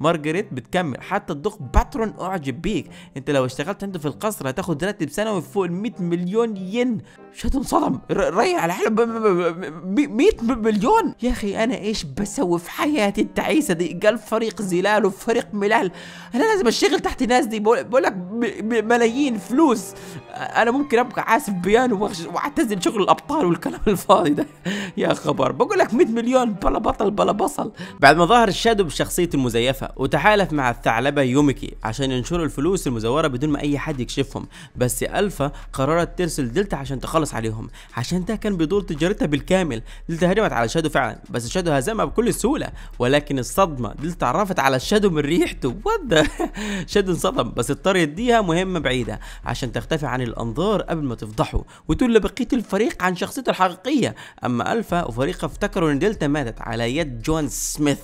مارجريت بتكمل حتى الدوق باترون اعجب بيك انت لو اشتغلت عنده في القصر هتاخد راتب سنوي فوق ال 100 مليون ين مش هتنصدم ريح على حاله 100 مليون يا اخي انا ايش بسوي في حياتي التعيسه دي قال فريق زلال وفريق ملال انا لازم اشتغل تحت ناس دي بقول لك ملايين فلوس انا ممكن ابقى عازف بيانو واعتزل شغل الابطال والكلام الفاضي ده يا خبر بقول لك 100 مليون بلا بطل بلا بصل بعد ما ظهر الشادو بشخصيته المزيفه وتحالف مع الثعلبة يوميكي عشان ينشروا الفلوس المزورة بدون ما أي حد يكشفهم بس ألفا قررت ترسل دلتا عشان تخلص عليهم عشان ده كان بيدور تجارتها بالكامل دلتا هجمت على شادو فعلا بس شادو هزمها بكل سهولة ولكن الصدمة دلتا عرفت على شادو من ريحته وات شادو انصدم بس اضطر يديها مهمة بعيدة عشان تختفي عن الأنظار قبل ما تفضحه وتقول لبقية الفريق عن شخصيته الحقيقية أما ألفا وفريقها افتكروا إن دلتا ماتت على يد جون سميث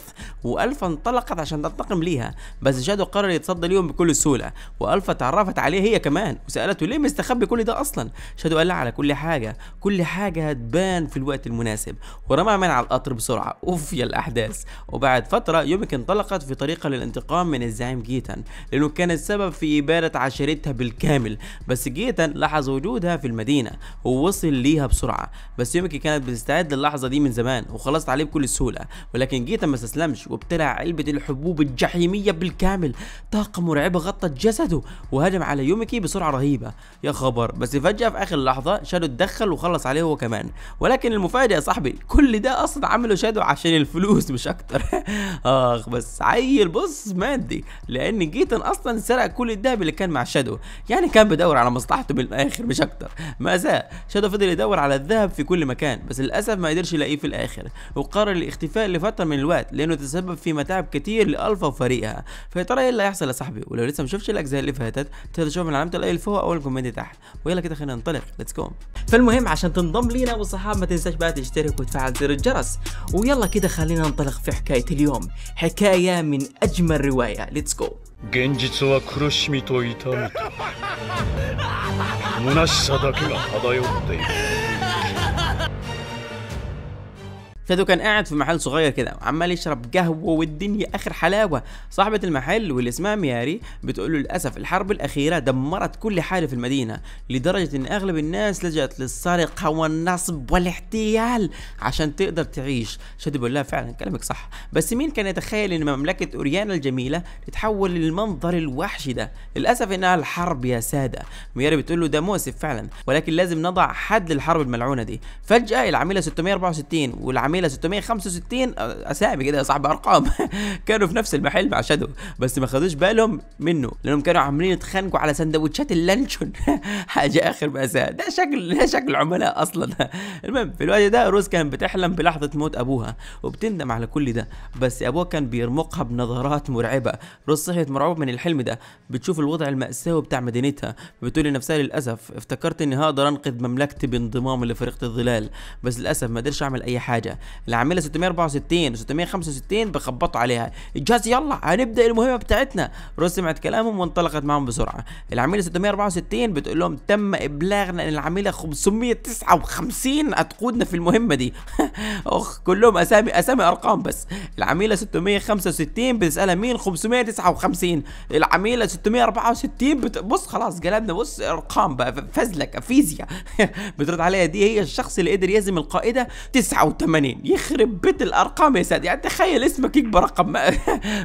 وألفا انطلقت عشان انتقم ليها بس شادو قرر يتصدى ليهم بكل سهوله والفا تعرفت عليه هي كمان وسالته ليه مستخبي كل ده اصلا شادو قال لها على كل حاجه كل حاجه هتبان في الوقت المناسب ورمى من على القطر بسرعه اوف يا الاحداث وبعد فتره يومك انطلقت في طريقه للانتقام من الزعيم جيتان لانه كان السبب في اباده عشيرتها بالكامل بس جيتان لاحظ وجودها في المدينه ووصل ليها بسرعه بس يومك كانت بتستعد للحظه دي من زمان وخلصت عليه بكل سهوله ولكن جيتان ما استسلمش وابتلع علبه الحبوب الجحيمية بالكامل طاقة مرعبة غطت جسده وهجم على يوميكي بسرعة رهيبة يا خبر بس فجأة في آخر لحظة شادو تدخل وخلص عليه هو كمان ولكن المفاجأة يا صاحبي كل ده أصلا عمله شادو عشان الفلوس مش أكتر آخ بس عيل بص مادي لأن جيتن أصلا سرق كل الدهب اللي كان مع شادو يعني كان بدور على مصلحته من الآخر مش أكتر مأساة شادو فضل يدور على الذهب في كل مكان بس للأسف ما قدرش يلاقيه في الآخر وقرر الاختفاء لفترة من الوقت لأنه تسبب في متاعب كتير لأ الفا وفريقها فيا ترى ايه اللي هيحصل يا صاحبي ولو لسه مشوفش الاجزاء اللي فاتت تقدر تشوف من علامه الاي فوق او الكومنت تحت ويلا كده خلينا ننطلق ليتس جو فالمهم عشان تنضم لينا والصحاب ما تنساش بقى تشترك وتفعل زر الجرس ويلا كده خلينا ننطلق في حكايه اليوم حكايه من اجمل روايه ليتس جو شادو كان قاعد في محل صغير كده وعمال يشرب قهوه والدنيا اخر حلاوه صاحبه المحل واللي اسمها مياري بتقول له للاسف الحرب الاخيره دمرت كل حاجه في المدينه لدرجه ان اغلب الناس لجأت للسرقه والنصب والاحتيال عشان تقدر تعيش شادو بيقول لها فعلا كلامك صح بس مين كان يتخيل ان مملكه اوريانا الجميله تتحول للمنظر الوحشي ده للاسف انها الحرب يا ساده مياري بتقول له ده مؤسف فعلا ولكن لازم نضع حد للحرب الملعونه دي فجاه العميله 664 والعميله الى 665 اسامي كده يا صاحبي ارقام كانوا في نفس المحل مع شادو بس ما خدوش بالهم منه لانهم كانوا عاملين يتخانقوا على سندوتشات اللانشون حاجه اخر مأساة ده شكل ده شكل العملاء اصلا المهم في الوقت ده روز كانت بتحلم بلحظه موت ابوها وبتندم على كل ده بس ابوها كان بيرمقها بنظرات مرعبه روز صحيت مرعوبه من الحلم ده بتشوف الوضع المأساوي بتاع مدينتها بتقول لنفسها للاسف افتكرت اني هقدر انقذ مملكتي بانضمام لفريق الظلال بس للاسف ما قدرش اعمل اي حاجه اللي عاملها 664 و665 بخبطوا عليها الجهاز يلا هنبدا المهمه بتاعتنا روس سمعت كلامهم وانطلقت معهم بسرعه العميله 664 بتقول لهم تم ابلاغنا ان العميله 559 هتقودنا في المهمه دي اخ كلهم اسامي اسامي ارقام بس العميله 665 بتسالها مين 559 العميله 664 بت... بص خلاص قلبنا بص ارقام بقى فزلك فيزياء بترد عليها دي هي الشخص اللي قدر يهزم القائده 89 مين يخرب بيت الارقام يا ساد يعني تخيل اسمك يكبر رقم ما,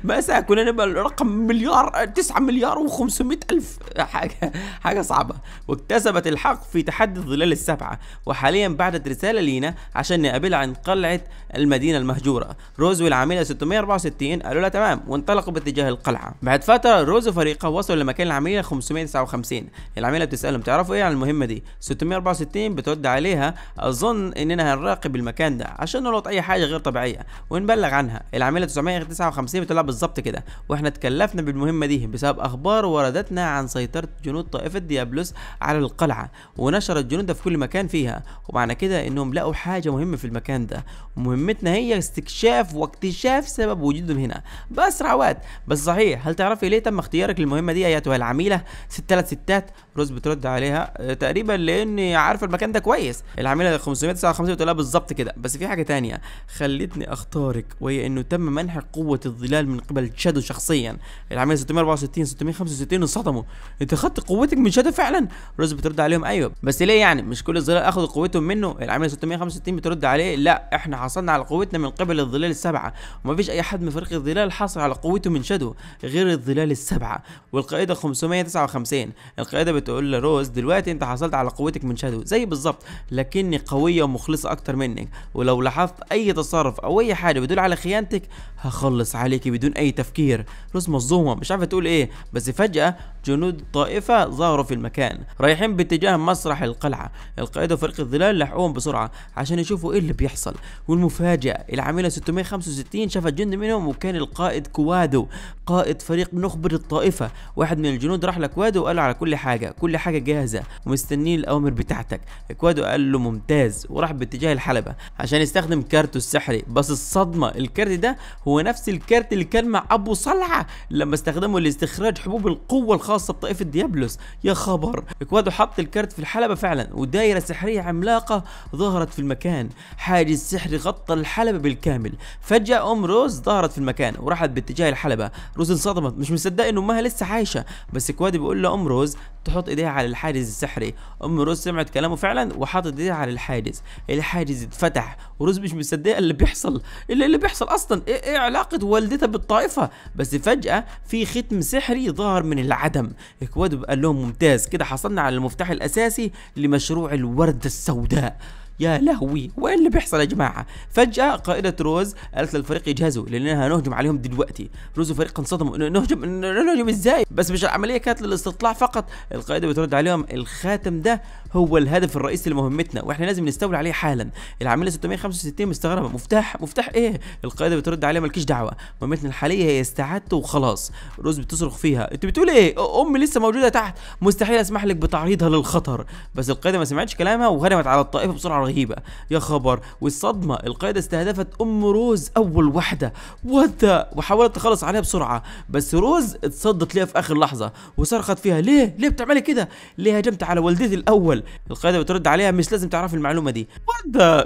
ما كنا نبقى رقم مليار 9 مليار و500 الف حاجه حاجه صعبه واكتسبت الحق في تحدي الظلال السبعه وحاليا بعدت رساله لينا عشان نقابلها عن قلعه المدينه المهجوره روز والعامله 664 قالوا لها تمام وانطلقوا باتجاه القلعه بعد فتره روز وفريقه وصلوا لمكان العميله 559 العميله بتسالهم تعرفوا ايه عن المهمه دي 664 بترد عليها اظن اننا هنراقب المكان ده عشان عشان نلقط اي حاجه غير طبيعيه ونبلغ عنها العمليه 959 بتطلع بالظبط كده واحنا اتكلفنا بالمهمه دي بسبب اخبار وردتنا عن سيطره جنود طائفه ديابلوس على القلعه ونشرت الجنود ده في كل مكان فيها ومعنى كده انهم لقوا حاجه مهمه في المكان ده ومهمتنا هي استكشاف واكتشاف سبب وجودهم هنا باسرع وقت بس صحيح هل تعرفي ليه تم اختيارك للمهمه دي ايتها العميله ست ثلاث ستات روز بترد عليها آه، تقريبا لاني عارفه المكان ده كويس العميله 559 لها بالظبط كده بس في حاجه تانية خلتني اختارك وهي انه تم منح قوة الظلال من قبل شادو شخصيا العملية 664 665 انصدموا انت اخذت قوتك من شادو فعلا روز بترد عليهم ايوه بس ليه يعني مش كل الظلال اخذوا قوتهم منه العملية 665 بترد عليه لا احنا حصلنا على قوتنا من قبل الظلال السبعة ومفيش اي حد من فريق الظلال حصل على قوته من شادو غير الظلال السبعة والقائدة 559 القائدة بتقول لروز دلوقتي انت حصلت على قوتك من شادو زي بالظبط لكني قوية ومخلصة اكتر منك ولو لاحظت لاحظت اي تصرف او اي حاجه بدل على خيانتك هخلص عليكي بدون اي تفكير روز مصدومه مش عارفه تقول ايه بس فجاه جنود الطائفة ظهروا في المكان رايحين باتجاه مسرح القلعة القائد وفريق الظلال لحقوهم بسرعة عشان يشوفوا ايه اللي بيحصل والمفاجأة العميلة 665 شافت جند منهم وكان القائد كوادو قائد فريق نخبة الطائفة واحد من الجنود راح لكوادو وقال له على كل حاجة كل حاجة جاهزة ومستنيين الأوامر بتاعتك كوادو قال له ممتاز وراح باتجاه الحلبة عشان يستخدم كارته السحري بس الصدمة الكارت ده هو نفس الكارت اللي كان مع أبو صلعة لما استخدمه لاستخراج حبوب القوة الخاصة الخاصة بطائفة ديابلوس يا خبر اكوادو حط الكرت في الحلبة فعلا ودايرة سحرية عملاقة ظهرت في المكان حاجز سحري غطى الحلبة بالكامل فجأة ام روز ظهرت في المكان وراحت باتجاه الحلبة روز انصدمت مش مصدقة ان امها لسه عايشة بس اكوادو بيقول لام روز تحط ايديها على الحاجز السحري ام روز سمعت كلامه فعلا وحاطت ايديها على الحاجز الحاجز اتفتح وروز مش مصدقه اللي بيحصل اللي, اللي بيحصل اصلا ايه, إيه علاقه والدتها بالطائفه بس فجاه في ختم سحري ظهر من العدم اكواد قال لهم ممتاز كده حصلنا على المفتاح الاساسي لمشروع الورده السوداء يا لهوي وين اللي بيحصل يا جماعه فجاه قائده روز قالت للفريق يجهزوا لاننا هنهجم عليهم دلوقتي روز وفريق انصدموا نهجم نهجم ازاي بس مش العمليه كانت للاستطلاع فقط القائده بترد عليهم الخاتم ده هو الهدف الرئيسي لمهمتنا واحنا لازم نستولي عليه حالا العامله 665 مستغربه مفتاح مفتاح ايه القياده بترد عليها مالكيش دعوه مهمتنا الحاليه هي استعادته وخلاص روز بتصرخ فيها انت بتقول ايه امي لسه موجوده تحت مستحيل اسمح لك بتعريضها للخطر بس القياده ما سمعتش كلامها وهرمت على الطائفه بسرعه رهيبه يا خبر والصدمه القياده استهدفت ام روز اول واحده وات وحاولت تخلص عليها بسرعه بس روز اتصدت ليها في اخر لحظه وصرخت فيها ليه ليه بتعملي كده ليه هجمت على والدتي الاول الاول القياده بترد عليها مش لازم تعرف المعلومه دي ورده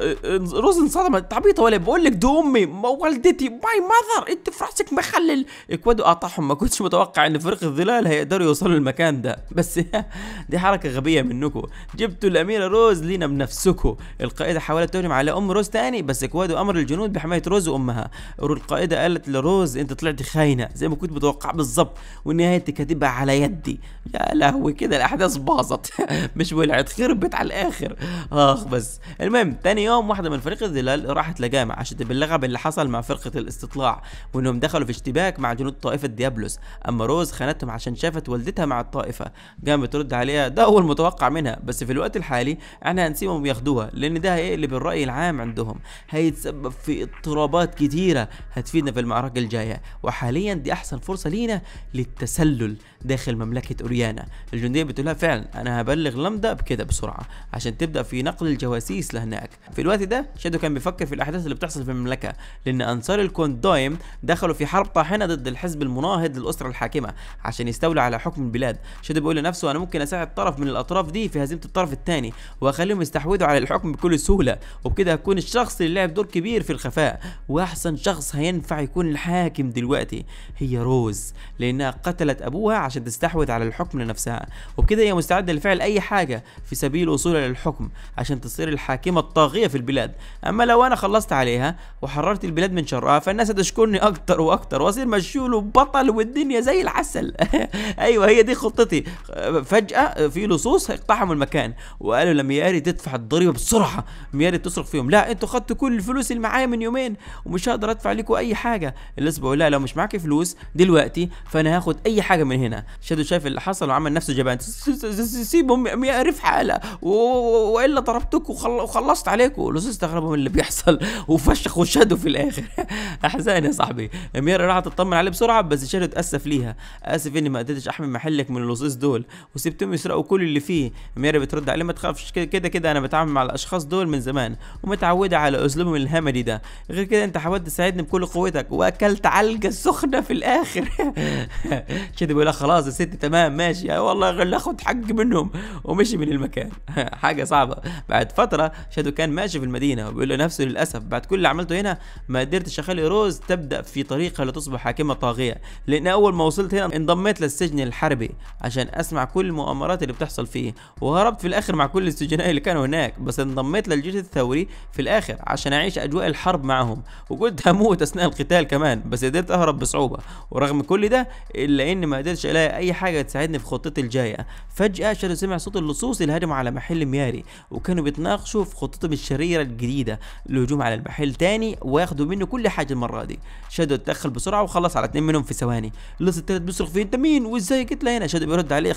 روز انصدمت عبيطه ولا بقول لك دي امي والدتي ماي ماذر انت في راسك مخلل اكوادو قاطعهم ما كنتش متوقع ان فريق الظلال هيقدروا يوصلوا للمكان ده بس دي حركه غبيه منكم جبتوا الاميره روز لينا بنفسكم القائده حاولت تهجم على ام روز تاني بس اكوادو امر الجنود بحمايه روز وامها القائده قالت لروز انت طلعت خاينه زي ما كنت متوقع بالظبط والنهايه كاتبها على يدي يا لهوي كده الاحداث باظت مش ولعت خربت على الاخر اخ بس المهم ثاني يوم واحده من فريق الظلال راحت لجامع عشان تبلغها باللي حصل مع فرقه الاستطلاع وانهم دخلوا في اشتباك مع جنود طائفه ديابلس اما روز خانتهم عشان شافت والدتها مع الطائفه جام بترد عليها ده هو المتوقع منها بس في الوقت الحالي احنا هنسيبهم ياخدوها لان ده هيقلب الراي العام عندهم هيتسبب في اضطرابات كتيره هتفيدنا في المعركه الجايه وحاليا دي احسن فرصه لينا للتسلل داخل مملكة أوريانا الجندية بتقول لها فعلا أنا هبلغ لمدة بكده بسرعة عشان تبدأ في نقل الجواسيس لهناك في الوقت ده شادو كان بيفكر في الأحداث اللي بتحصل في المملكة لأن أنصار دايم دخلوا في حرب طاحنة ضد الحزب المناهض للأسرة الحاكمة عشان يستولوا على حكم البلاد شادو بيقول لنفسه أنا ممكن أساعد طرف من الأطراف دي في هزيمة الطرف الثاني وأخليهم يستحوذوا على الحكم بكل سهولة وبكده هكون الشخص اللي لعب دور كبير في الخفاء وأحسن شخص هينفع يكون الحاكم دلوقتي هي روز لأنها قتلت أبوها عشان تستحوذ على الحكم لنفسها وبكده هي مستعدة لفعل أي حاجة في سبيل وصولها للحكم عشان تصير الحاكمة الطاغية في البلاد أما لو أنا خلصت عليها وحررت البلاد من شرها فالناس هتشكرني أكتر وأكتر وأصير مشول وبطل والدنيا زي العسل أيوه هي دي خطتي فجأة في لصوص اقتحموا المكان وقالوا لمياري تدفع الضريبة بسرعة مياري تصرخ فيهم لا أنتوا خدتوا كل الفلوس اللي معايا من يومين ومش هقدر أدفع لكم أي حاجة الأسبوع لا لو مش معاك فلوس دلوقتي فأنا هاخد أي حاجة من هنا شادو شايف اللي حصل وعمل نفسه جبان سيبهم يعرف حاله والا ضربتك وخلصت عليكم لوز استغربوا من اللي بيحصل وفشخوا شادو في الاخر احزان يا صاحبي ميرا راحت تطمن عليه بسرعه بس شادو اتاسف ليها اسف اني ما قدرتش احمي محلك من اللصوص دول وسبتهم يسرقوا كل اللي فيه ميرا بترد عليه ما تخافش كده كده انا بتعامل مع الاشخاص دول من زمان ومتعوده على اسلوبهم الهمجي ده غير كده انت حاولت تساعدني بكل قوتك واكلت علقه سخنه في الاخر شادو بيقول خلاص يا ستي تمام ماشي يعني والله غير اخد حقي منهم ومشي من المكان حاجه صعبه بعد فتره شادو كان ماشي في المدينه وبيقول له نفسه للاسف بعد كل اللي عملته هنا ما قدرتش اخلي روز تبدا في طريقها لتصبح حاكمه طاغيه لان اول ما وصلت هنا انضميت للسجن الحربي عشان اسمع كل المؤامرات اللي بتحصل فيه وهربت في الاخر مع كل السجناء اللي كانوا هناك بس انضميت للجيش الثوري في الاخر عشان اعيش اجواء الحرب معهم وكنت هموت اثناء القتال كمان بس قدرت اهرب بصعوبه ورغم كل ده الا اني ما قدرتش الاقي ولا اي حاجه تساعدني في خطتي الجايه فجاه شادو سمع صوت اللصوص اللي هجموا على محل مياري وكانوا بيتناقشوا في خطتهم الشريره الجديده للهجوم على المحل تاني وياخدوا منه كل حاجه المره دي شادو اتدخل بسرعه وخلص على اتنين منهم في ثواني اللص التالت بيصرخ فيه انت مين وازاي جيت لهنا شادو بيرد عليه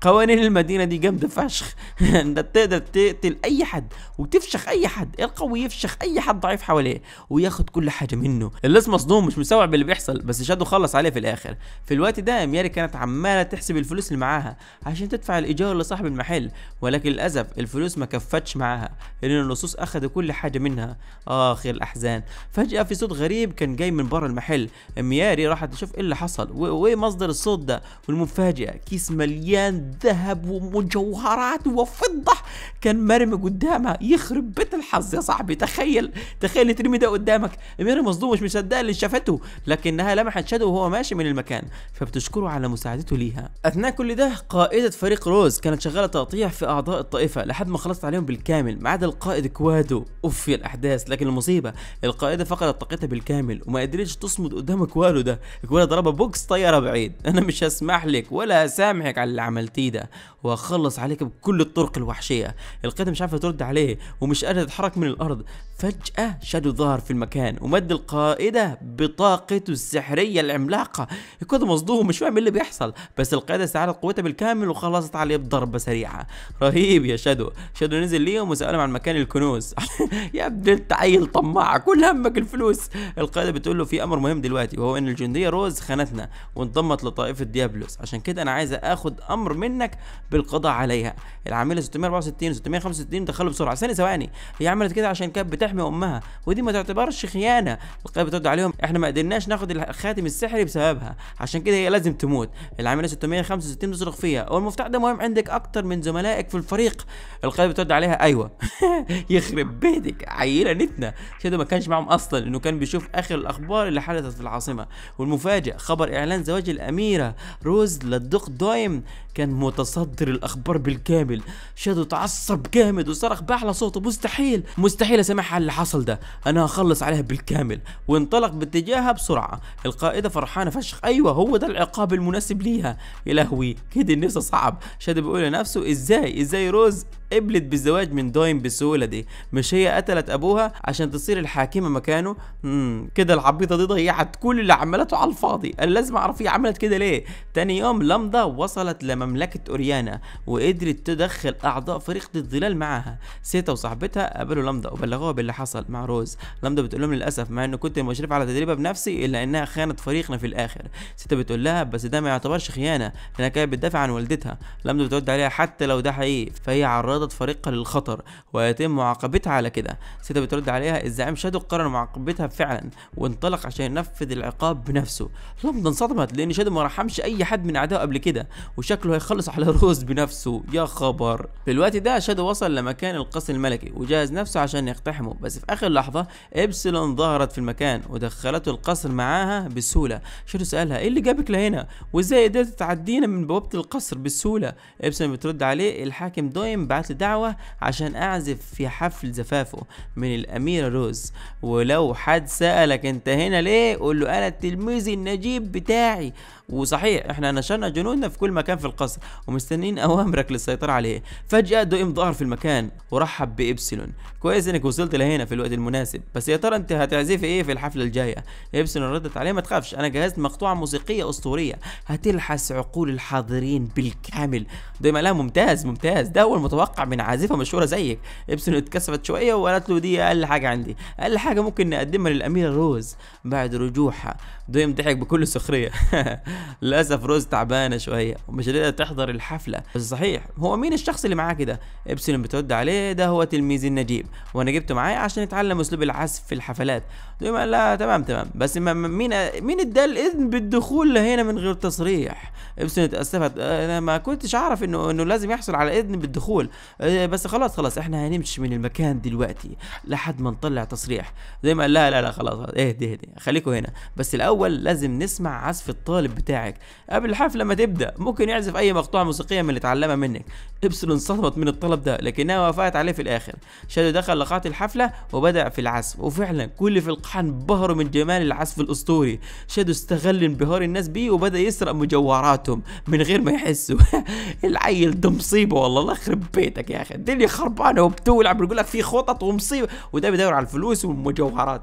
قوانين المدينه دي جامده فشخ انت تقدر تقتل اي حد وتفشخ اي حد القوي يفشخ اي حد ضعيف حواليه وياخد كل حاجه منه اللص مصدوم مش مستوعب اللي بيحصل بس شادو خلص عليه في الاخر في الوقت ده ماري كانت عمالة تحسب الفلوس اللي معاها عشان تدفع الإيجار لصاحب المحل ولكن للأسف الفلوس ما كفتش معاها لأن اللصوص أخذوا كل حاجة منها آخر إيه الأحزان فجأة في صوت غريب كان جاي من بره المحل مياري راحت تشوف إيه اللي حصل وإيه مصدر الصوت ده والمفاجأة كيس مليان ذهب ومجوهرات وفضة كان مرمي قدامها يخرب بيت الحظ يا صاحبي تخيل تخيل ترمي ده قدامك مياري مصدومة مش مصدقة اللي شافته لكنها لمحت شادو وهو ماشي من المكان فبتشكره على مساعدته ليها اثناء كل ده قائده فريق روز كانت شغاله تقطيع في اعضاء الطائفه لحد ما خلصت عليهم بالكامل ما عدا القائد كوادو اوف يا الاحداث لكن المصيبه القائده فقدت طاقتها بالكامل وما قدرتش تصمد قدام كوادو ده كوادو ضربها بوكس طياره بعيد انا مش هسمح لك ولا هسامحك على اللي عملتيه ده وهخلص عليك بكل الطرق الوحشيه القائده مش عارفه ترد عليه ومش قادره تتحرك من الارض فجاه شادو ظهر في المكان ومد القائده بطاقته السحريه العملاقه كوادو مصدوم مش فاهم اللي بيحصل بس القياده استعادت قوتها بالكامل وخلصت عليه بضربه سريعه رهيب يا شادو شادو نزل ليهم وسالهم عن مكان الكنوز يا ابن انت عيل طماع كل همك الفلوس القياده بتقول له في امر مهم دلوقتي وهو ان الجنديه روز خانتنا وانضمت لطائفه ديابلوس عشان كده انا عايز اخد امر منك بالقضاء عليها العامله 664 665 دخلوا بسرعه ثاني ثواني هي عملت كده عشان كانت بتحمي امها ودي ما تعتبرش خيانه القياده بترد عليهم احنا ما قدرناش ناخد الخاتم السحري بسببها عشان كده هي لازم تموت الجمود العامله 665 بتصرخ فيها والمفتاح ده مهم عندك اكتر من زملائك في الفريق القائد بترد عليها ايوه يخرب بيتك عيله نتنا شادو ما كانش معاهم اصلا انه كان بيشوف اخر الاخبار اللي حدثت في العاصمه والمفاجئ خبر اعلان زواج الاميره روز للدق دايم كان متصدر الاخبار بالكامل شادو تعصب جامد وصرخ باعلى صوته مستحيل مستحيل اسامحها على اللي حصل ده انا هخلص عليها بالكامل وانطلق باتجاهها بسرعه القائده فرحانه فشخ ايوه هو ده العقاب المناسب ليها يا لهوي كده النفس صعب شادي بيقول لنفسه ازاي ازاي روز قبلت بالزواج من دايم بالسهوله دي مش هي قتلت ابوها عشان تصير الحاكمه مكانه امم كده العبيطه دي ضيعت كل اللي عملته على الفاضي انا لازم اعرف هي عملت كده ليه تاني يوم لمضه وصلت لمملكه اوريانا وقدرت تدخل اعضاء فريق الظلال معاها سيتا وصاحبتها قابلوا لمضه وبلغوها باللي حصل مع روز لمضه بتقول لهم للاسف مع انه كنت مشرف على تدريبها بنفسي الا انها خانت فريقنا في الاخر سيتا بتقول لها بس ده ما يعتبرش خيانه لانها كانت بتدافع عن والدتها لمضه بترد عليها حتى لو ده حقيقي فهي عرضت تعرضت فريقها للخطر ويتم معاقبتها على كده سيتا بترد عليها الزعيم شادو قرر معاقبتها فعلا وانطلق عشان ينفذ العقاب بنفسه لندن انصدمت لان شادو ما رحمش اي حد من اعدائه قبل كده وشكله هيخلص على روز بنفسه يا خبر في الوقت ده شادو وصل لمكان القصر الملكي وجهز نفسه عشان يقتحمه بس في اخر لحظه ابسلون ظهرت في المكان ودخلته القصر معاها بسهوله شادو سالها ايه اللي جابك لهنا وازاي قدرت تعدينا من بوابه القصر بسهوله ابسلون بترد عليه الحاكم دويم بعت دعوة عشان أعزف في حفل زفافه من الأميرة روز ولو حد سألك أنت هنا ليه قول له أنا التلميذ النجيب بتاعي وصحيح احنا نشرنا جنودنا في كل مكان في القصر ومستنيين اوامرك للسيطرة عليه فجأة دوئم ظهر في المكان ورحب بإبسلون كويس انك وصلت لهنا في الوقت المناسب بس يا ترى انت هتعزفي ايه في الحفلة الجاية إبسلون ردت عليه ما تخافش انا جهزت مقطوعة موسيقية اسطورية هتلحس عقول الحاضرين بالكامل دوئم قالها ممتاز ممتاز ده هو المتوقع من عازفة مشهورة زيك إبسلون اتكسفت شوية وقالت له دي اقل حاجة عندي اقل حاجة ممكن نقدمها للأميرة روز بعد رجوعها دو يمدحك بكل سخرية للأسف روز تعبانة شوية ومش قادرة تحضر الحفلة بس صحيح هو مين الشخص اللي معاه كده إبسلون بترد عليه ده هو تلميذي النجيب وأنا جبته معايا عشان يتعلم أسلوب العزف في الحفلات دوم قال لا تمام تمام بس ما مين مين ادى الإذن بالدخول لهنا من غير تصريح إبسلون اتأسفت آه، أنا ما كنتش أعرف إنه إنه لازم يحصل على إذن بالدخول آه، بس خلاص خلاص إحنا هنمشي من المكان دلوقتي لحد ما نطلع تصريح ما قال لا لا لا خلاص اهدي اهدي خليكوا هنا بس الأول الاول لازم نسمع عزف الطالب بتاعك قبل الحفله ما تبدا ممكن يعزف اي مقطوعه موسيقيه من اللي اتعلمها منك ابسلون انصدمت من الطلب ده لكنها وافقت عليه في الاخر شادو دخل لقاعه الحفله وبدا في العزف وفعلا كل في القاعه انبهروا من جمال العزف الاسطوري شادو استغل انبهار الناس بيه وبدا يسرق مجوهراتهم من غير ما يحسوا العيل ده مصيبه والله الله يخرب بيتك يا اخي الدنيا خربانه وبتولع بيقول لك في خطط ومصيبه وده بيدور على الفلوس والمجوهرات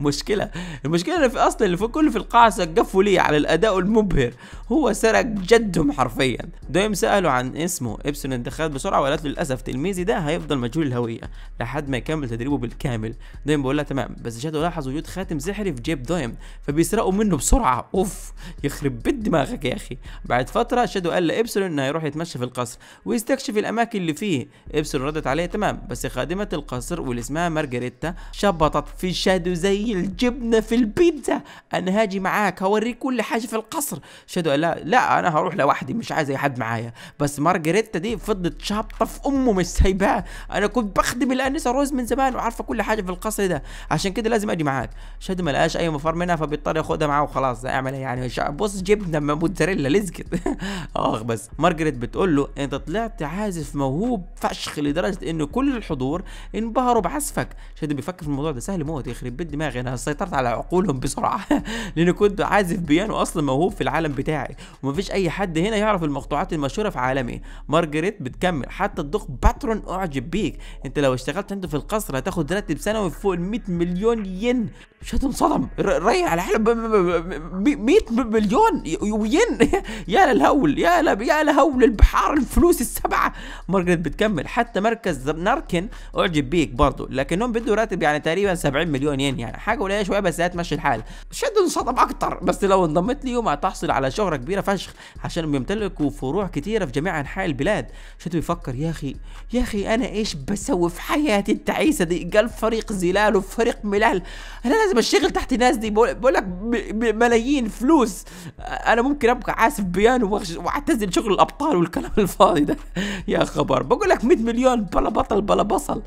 مشكله المشكله في اصلا اللي في كله في القاعه سقفوا لي على الاداء المبهر هو سرق جدهم حرفيا دويم سالوا عن اسمه ابسون دخلت بسرعه وقالت له للاسف تلميذي ده هيفضل مجهول الهويه لحد ما يكمل تدريبه بالكامل دويم بقول لها تمام بس شادو لاحظ وجود خاتم سحري في جيب دويم فبيسرقوا منه بسرعه اوف يخرب بيت دماغك يا اخي بعد فتره شادو قال لإبسون انه هيروح يتمشى في القصر ويستكشف الاماكن اللي فيه ابسلون ردت عليه تمام بس خادمه القصر واللي اسمها مارجريتا شبطت في شادو زي الجبنه في البيتزا انا هاجي معاك هوريك كل حاجه في القصر شادو لا لا انا هروح لوحدي مش عايز اي حد معايا بس مارجريتا دي فضلت شابطه في امه مش سايباه انا كنت بخدم الانسه روز من زمان وعارفه كل حاجه في القصر ده عشان كده لازم اجي معاك شادو ما لقاش اي مفر منها فبيضطر ياخدها معاه وخلاص اعمل إيه يعني بص جبنه موتزاريلا لزقت اخ بس مارجريت بتقول له انت طلعت عازف موهوب فشخ لدرجه ان كل الحضور انبهروا بعزفك شادو بيفكر في الموضوع ده سهل موت يخرب بيت دماغي انا سيطرت على عقولهم بسرعه بصراحه لان كنت عازف بيانو اصلا موهوب في العالم بتاعي ومفيش اي حد هنا يعرف المقطوعات المشهوره في عالمي مارجريت بتكمل حتى الدوق باترون اعجب بيك انت لو اشتغلت عنده في القصر هتاخد راتب سنوي فوق ال 100 مليون ين مش هتنصدم ريح على حلب 100 مليون ين يا للهول يا يا لهول البحار الفلوس السبعه مارجريت بتكمل حتى مركز ناركن اعجب بيك برضه لكنهم بيدوا راتب يعني تقريبا 70 مليون ين يعني حاجه قليله شويه بس هتمشي الحال شد انصدم اكتر بس لو انضمت ليهم هتحصل على شهره كبيره فشخ عشان بيمتلكوا فروع كتيره في جميع انحاء البلاد شد بيفكر يا اخي يا اخي انا ايش بسوي في حياتي التعيسه دي قال فريق زلال وفريق ملال انا لازم اشتغل تحت ناس دي بقول لك ملايين فلوس انا ممكن ابقى عازف بيانو واعتزل شغل الابطال والكلام الفاضي ده يا خبر بقول لك 100 مليون بلا بطل بلا بصل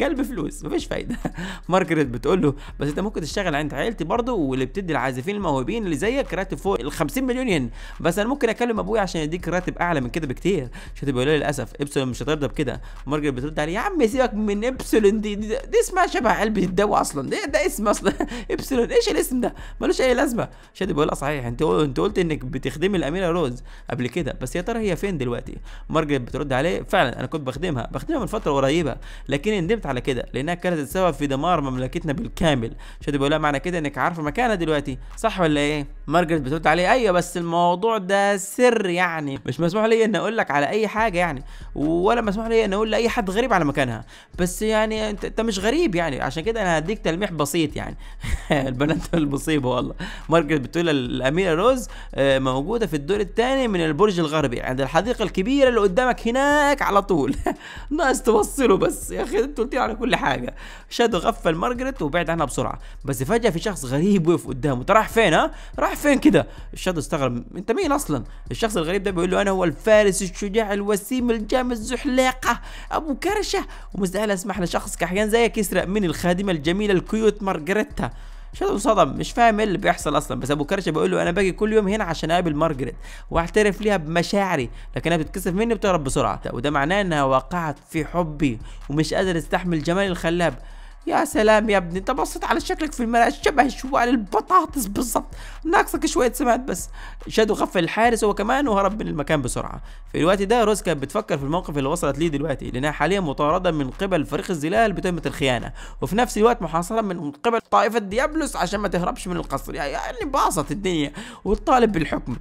كلب فلوس مفيش فايده مارجريت بتقول له بس انت ممكن تشتغل عند عيلتي برضه اللي بتدي العازفين الموهوبين اللي زيك راتب فوق ال 50 مليون ين بس انا ممكن اكلم ابويا عشان يديك راتب اعلى من كده بكتير شاتب بيقول للاسف ابسلون مش هترضى بكده مارجريت بترد عليه يا عم سيبك من ابسلون دي دي, دي, دي اسمها شبه قلبي الدواء اصلا ده, إيه ده اسم اصلا ابسلون ايش الاسم ده ملوش اي لازمه شاتب بيقول صحيح انت انت قلت انك بتخدمي الاميره روز قبل كده بس يا ترى هي فين دلوقتي مارجريت بترد عليه فعلا انا كنت بخدمها بخدمها من فتره قريبه لكن ندمت على كده لانها كانت السبب في دمار مملكتنا بالكامل شاتب بيقول معنى كده انك عارفه مكان معانا دلوقتي صح ولا ايه مارجريت بترد عليه ايوه بس الموضوع ده سر يعني مش مسموح لي ان اقول لك على اي حاجه يعني ولا مسموح لي ان اقول لاي حد غريب على مكانها بس يعني انت, انت مش غريب يعني عشان كده انا هديك تلميح بسيط يعني البنات المصيبه والله مارجريت بتقول الاميره روز آه، موجوده في الدور الثاني من البرج الغربي عند الحديقه الكبيره اللي قدامك هناك على طول ناس توصله بس يا اخي انتوا على كل حاجه شادو غفل مارجريت وبعد عنها بسرعه بس فجاه في شخص غريب وقف يشوف قدامه انت طيب رايح فين ها رايح فين كده الشادو استغرب انت مين اصلا الشخص الغريب ده بيقول له انا هو الفارس الشجاع الوسيم الجام الزحليقه ابو كرشه ومستحيل اسمح لشخص كحيان زيك يسرق مني الخادمه الجميله الكيوت مارجريتا شادو صدم مش فاهم ايه اللي بيحصل اصلا بس ابو كرشه بيقول له انا باجي كل يوم هنا عشان اقابل مارجريت واعترف ليها بمشاعري لكنها بتتكسف مني وبتهرب بسرعه طيب وده معناه انها وقعت في حبي ومش قادر استحمل جمال الخلاب يا سلام يا ابني انت بصيت على شكلك في المرأة شبه شوال البطاطس بالظبط ناقصك شوية سمعت بس شادو غفل الحارس هو كمان وهرب من المكان بسرعة في الوقت ده روز كانت بتفكر في الموقف اللي وصلت ليه دلوقتي لانها حاليا مطاردة من قبل فريق الزلال بتهمة الخيانة وفي نفس الوقت محاصرة من قبل طائفة ديابلوس عشان ما تهربش من القصر يعني باصت الدنيا والطالب بالحكم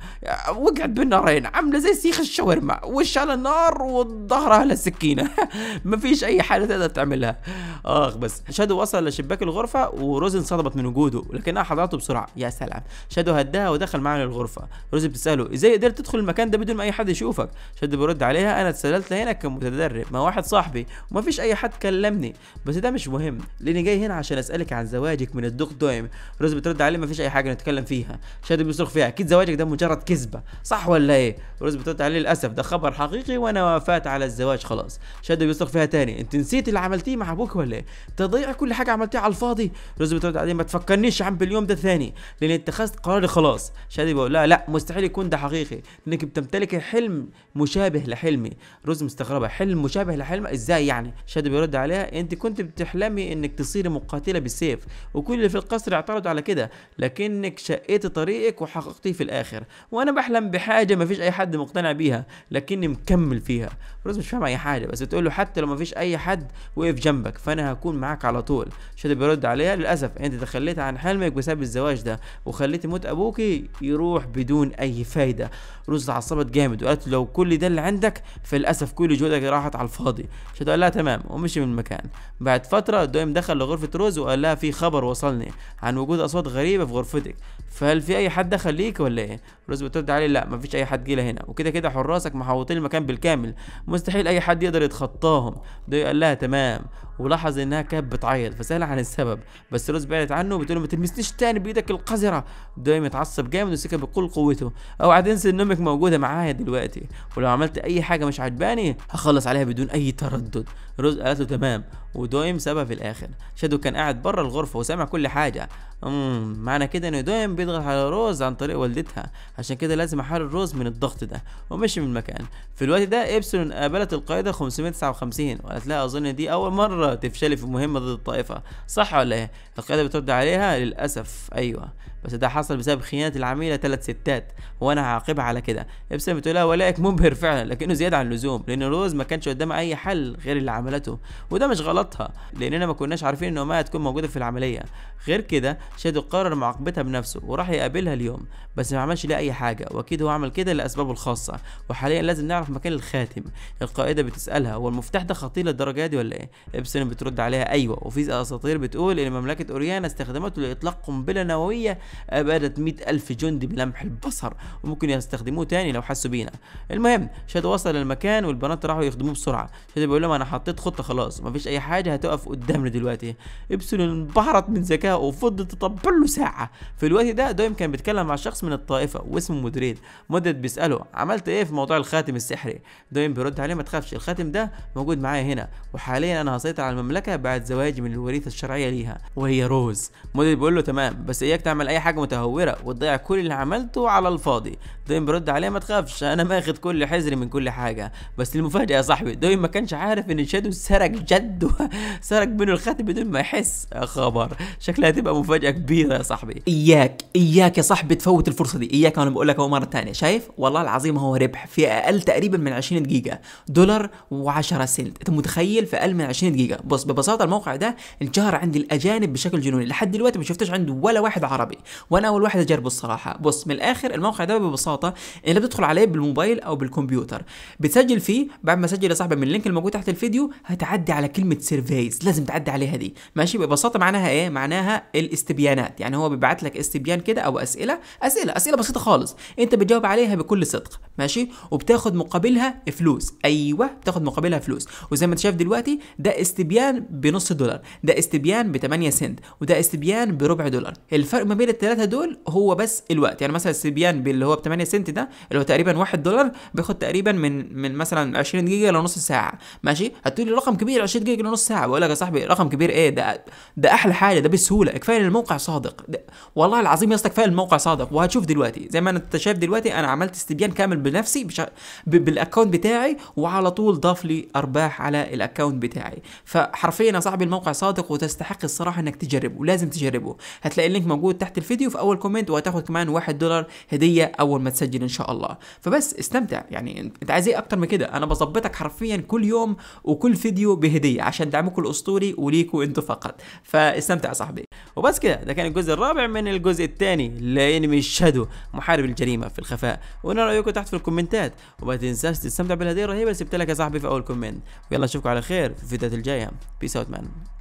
وقعت بالنارين عاملة زي سيخ الشاورما وش على النار وظهرها على السكينة مفيش أي حاجة تقدر تعملها آخ بس شادو وصل لشباك الغرفة وروزن انصدمت من وجوده لكنها حضرته بسرعة يا سلام شادو هدها ودخل معاها للغرفة روزن بتسأله ازاي قدرت تدخل المكان ده بدون ما اي حد يشوفك شادو بيرد عليها انا اتسللت لهنا كمتدرب مع واحد صاحبي ومفيش اي حد كلمني بس ده مش مهم لاني جاي هنا عشان اسألك عن زواجك من الدوق دايم روزن بترد عليه ما فيش اي حاجة نتكلم فيها شادو بيصرخ فيها اكيد زواجك ده مجرد كذبة صح ولا ايه روزن بترد عليه للاسف ده خبر حقيقي وانا وافقت على الزواج خلاص شادو بيصرخ فيها تاني انت نسيت اللي عملتيه مع ابوك ولا ايه تضيع كل حاجه عملتيها على الفاضي رز بترد عليه ما تفكرنيش يا عم باليوم ده ثاني لان اتخذت قراري خلاص شادي بيقول لها لا مستحيل يكون ده حقيقي لانك بتمتلك حلم مشابه لحلمي رز مستغربه حلم مشابه لحلم ازاي يعني شادي بيرد عليها انت كنت بتحلمي انك تصيري مقاتله بالسيف وكل اللي في القصر اعترضوا على كده لكنك شقيتي طريقك وحققتيه في الاخر وانا بحلم بحاجه ما فيش اي حد مقتنع بيها لكني مكمل فيها رز مش فاهم اي حاجه بس بتقول له حتى لو ما فيش اي حد وقف جنبك فانا هكون معاك على طول شادي بيرد عليها للاسف انت تخليت عن حلمك بسبب الزواج ده وخليتي موت ابوكي يروح بدون اي فايده روز عصبت جامد وقالت لو كل ده اللي عندك فللاسف كل جهدك راحت على الفاضي شادي قال لها تمام ومشي من المكان بعد فتره دويم دخل لغرفه روز وقال لها في خبر وصلني عن وجود اصوات غريبه في غرفتك فهل في اي حد دخل ليك ولا ايه روز بترد عليه لا مفيش اي حد جه هنا وكده كده حراسك محوطين المكان بالكامل مستحيل اي حد يقدر يتخطاهم دوي قال لها تمام ولاحظ انها كانت بتعيط فسأل عن السبب بس روز بعدت عنه وبتقول له ما تلمسنيش تاني بايدك القذرة دويم اتعصب جامد وسكت بكل قوته اوعى تنسى ان امك موجودة معايا دلوقتي ولو عملت اي حاجة مش عجباني هخلص عليها بدون اي تردد روز قالت له تمام ودويم سبب في الاخر شادو كان قاعد بره الغرفة وسامع كل حاجة امم معنى كده ان دويم بيضغط على روز عن طريق والدتها عشان كده لازم احرر روز من الضغط ده ومشي من المكان في الوقت ده ابسلون قابلت القاعدة 559 وقالت لها اظن دي اول مرة تفشلي في مهمة ضد الطائفة صح ولا ايه؟ القيادة بترد عليها للأسف أيوة بس ده حصل بسبب خيانة العميلة ثلاث ستات وأنا هعاقبها على كده ابسم بتقول لها ولائك مبهر فعلا لكنه زيادة عن اللزوم لأن روز ما كانش قدامها أي حل غير اللي عملته وده مش غلطها لأننا ما كناش عارفين انه ما هتكون موجودة في العملية غير كده شادو قرر معاقبتها بنفسه وراح يقابلها اليوم بس ما عملش لها أي حاجة وأكيد هو عمل كده لأسبابه الخاصة وحاليا لازم نعرف مكان الخاتم القائدة بتسألها هو المفتاح ده خطير للدرجة دي ولا إيه؟ ابسم واشنطن بترد عليها ايوه وفي اساطير بتقول ان مملكه اوريانا استخدمته لاطلاق قنبله نوويه ابادت مئة الف جندي بلمح البصر وممكن يستخدموه تاني لو حسوا بينا المهم شاد وصل للمكان والبنات راحوا يخدموه بسرعه شاد بيقول لهم انا حطيت خطه خلاص مفيش اي حاجه هتقف قدامنا دلوقتي ابسون انبهرت من ذكائه وفضلت تطبل له ساعه في الوقت ده دويم كان بيتكلم مع شخص من الطائفه واسمه مدريد مدريد بيساله عملت ايه في موضوع الخاتم السحري دويم بيرد عليه ما تخافش الخاتم ده موجود معايا هنا وحاليا انا هسيطر على المملكة بعد زواجي من الوريثة الشرعية ليها وهي روز مودي بيقول له تمام بس إياك تعمل أي حاجة متهورة وتضيع كل اللي عملته على الفاضي دوين برد عليه ما تخافش أنا ماخد كل حذري من كل حاجة بس المفاجأة يا صاحبي دوين ما كانش عارف إن شادو سرق جده سرق منه الخاتم بدون ما يحس خبر شكلها هتبقى مفاجأة كبيرة يا صاحبي إياك إياك يا صاحبي تفوت الفرصة دي إياك أنا بقول لك أهو مرة تانية شايف والله العظيم هو ربح في أقل تقريبا من 20 دقيقة دولار و10 سنت أنت متخيل في أقل من 20 دقيقة دقيقه بص ببساطه الموقع ده انشهر عند الاجانب بشكل جنوني لحد دلوقتي ما شفتش عنده ولا واحد عربي وانا اول واحد اجربه الصراحه بص من الاخر الموقع ده ببساطه اللي بتدخل عليه بالموبايل او بالكمبيوتر بتسجل فيه بعد ما سجل يا صاحبي من اللينك الموجود تحت الفيديو هتعدي على كلمه سيرفيز لازم تعدي عليها دي ماشي ببساطه معناها ايه معناها الاستبيانات يعني هو بيبعت لك استبيان كده او اسئله اسئله اسئله بسيطه خالص انت بتجاوب عليها بكل صدق ماشي وبتاخد مقابلها فلوس ايوه بتاخد مقابلها فلوس وزي ما انت شايف دلوقتي ده است استبيان بنص دولار ده استبيان ب 8 سنت وده استبيان بربع دولار الفرق ما بين الثلاثه دول هو بس الوقت يعني مثلا استبيان اللي هو ب 8 سنت ده اللي هو تقريبا 1 دولار بياخد تقريبا من من مثلا 20 جيجا لنص ساعه ماشي هتقول لي رقم كبير 20 جيجا لنص ساعه بقول لك يا صاحبي رقم كبير ايه ده ده احلى حاجه ده بسهوله كفايه ان الموقع صادق والله العظيم يا اسطى كفايه الموقع صادق وهتشوف دلوقتي زي ما انت شايف دلوقتي انا عملت استبيان كامل بنفسي بالاكونت بتاعي وعلى طول ضاف لي ارباح على الاكونت بتاعي فحرفيا يا صاحبي الموقع صادق وتستحق الصراحه انك تجربه ولازم تجربه هتلاقي اللينك موجود تحت الفيديو في اول كومنت وهتاخد كمان 1 دولار هديه اول ما تسجل ان شاء الله فبس استمتع يعني انت عايز ايه اكتر من كده انا بظبطك حرفيا كل يوم وكل فيديو بهديه عشان دعمكم الاسطوري وليكوا انتوا فقط فاستمتع يا صاحبي وبس كده ده كان الجزء الرابع من الجزء الثاني لانمي الشادو محارب الجريمه في الخفاء وانا رايكم تحت في الكومنتات وما تنساش تستمتع بالهديه الرهيبه اللي سبت لك يا صاحبي في اول كومنت ويلا اشوفكم على خير في الفيديوهات الجايه Peace out, man.